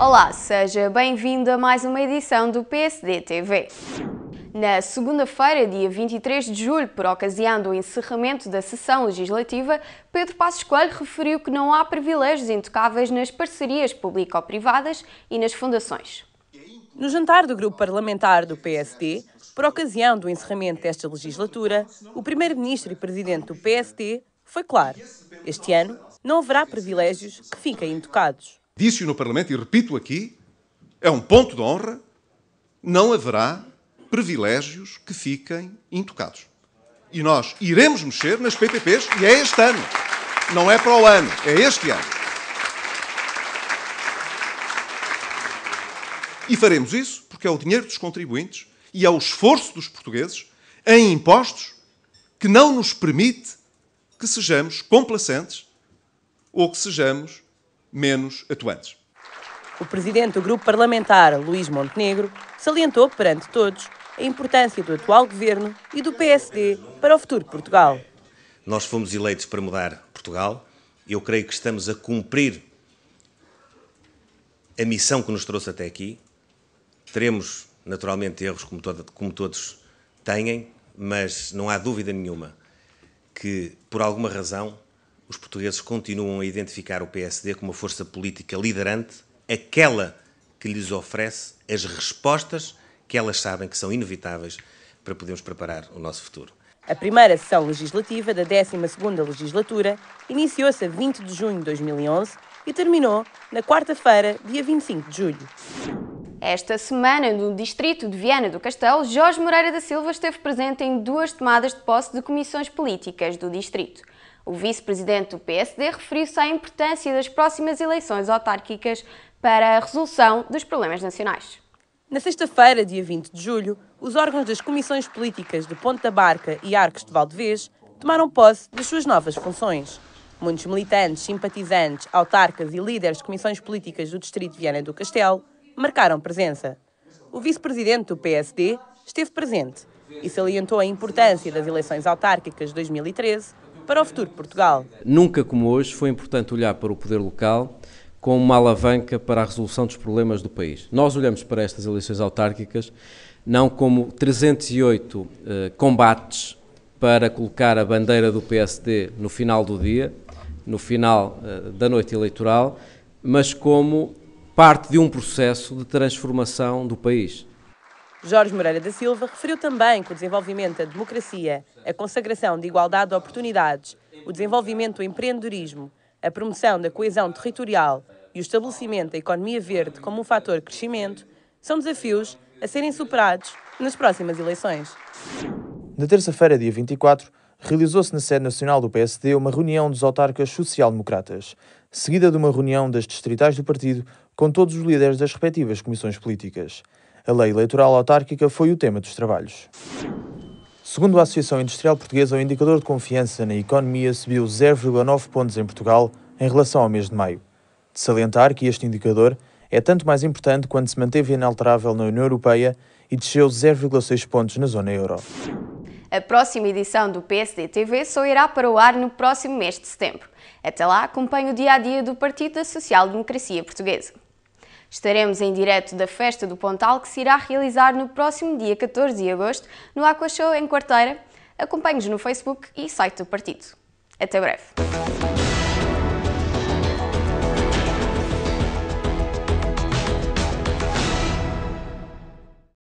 Olá, seja bem-vindo a mais uma edição do PSD TV. Na segunda-feira, dia 23 de julho, por ocasião do encerramento da sessão legislativa, Pedro Passos Coelho referiu que não há privilégios intocáveis nas parcerias público-privadas e nas fundações. No jantar do grupo parlamentar do PSD, por ocasião do encerramento desta legislatura, o primeiro-ministro e presidente do PSD foi claro: este ano não haverá privilégios que fiquem intocados disse no Parlamento e repito aqui, é um ponto de honra, não haverá privilégios que fiquem intocados. E nós iremos mexer nas PPPs e é este ano. Não é para o ano, é este ano. E faremos isso porque é o dinheiro dos contribuintes e é o esforço dos portugueses em impostos que não nos permite que sejamos complacentes ou que sejamos menos atuantes. O presidente do grupo parlamentar, Luís Montenegro, salientou perante todos a importância do atual governo e do PSD para o futuro de Portugal. Nós fomos eleitos para mudar Portugal. Eu creio que estamos a cumprir a missão que nos trouxe até aqui. Teremos, naturalmente, erros, como, todo, como todos têm, mas não há dúvida nenhuma que, por alguma razão, os portugueses continuam a identificar o PSD como uma força política liderante, aquela que lhes oferece as respostas que elas sabem que são inevitáveis para podermos preparar o nosso futuro. A primeira sessão legislativa da 12ª legislatura iniciou-se a 20 de junho de 2011 e terminou na quarta-feira, dia 25 de julho. Esta semana, no distrito de Viana do Castelo, Jorge Moreira da Silva esteve presente em duas tomadas de posse de comissões políticas do distrito. O vice-presidente do PSD referiu-se à importância das próximas eleições autárquicas para a resolução dos problemas nacionais. Na sexta-feira, dia 20 de julho, os órgãos das comissões políticas de Ponta Barca e Arcos de Valdevez tomaram posse das suas novas funções. Muitos militantes, simpatizantes, autarcas e líderes de comissões políticas do Distrito de Viana do Castelo marcaram presença. O vice-presidente do PSD esteve presente e salientou a importância das eleições autárquicas de 2013 para o futuro de Portugal. Nunca como hoje foi importante olhar para o poder local como uma alavanca para a resolução dos problemas do país. Nós olhamos para estas eleições autárquicas não como 308 eh, combates para colocar a bandeira do PSD no final do dia, no final eh, da noite eleitoral, mas como parte de um processo de transformação do país. Jorge Moreira da Silva referiu também que o desenvolvimento da democracia, a consagração de igualdade de oportunidades, o desenvolvimento do empreendedorismo, a promoção da coesão territorial e o estabelecimento da economia verde como um fator de crescimento são desafios a serem superados nas próximas eleições. Na terça-feira, dia 24, realizou-se na sede nacional do PSD uma reunião dos autarcas social-democratas, seguida de uma reunião das distritais do partido com todos os líderes das respectivas comissões políticas. A lei eleitoral autárquica foi o tema dos trabalhos. Segundo a Associação Industrial Portuguesa, o indicador de confiança na economia subiu 0,9 pontos em Portugal em relação ao mês de maio. De salientar que este indicador é tanto mais importante quando se manteve inalterável na União Europeia e desceu 0,6 pontos na zona euro. A próxima edição do PSD TV só irá para o ar no próximo mês de setembro. Até lá, acompanhe o dia a dia do Partido da Social Democracia Portuguesa. Estaremos em direto da festa do Pontal que se irá realizar no próximo dia 14 de agosto no Aqua Show em Quarteira. Acompanhe-nos no Facebook e site do partido. Até breve.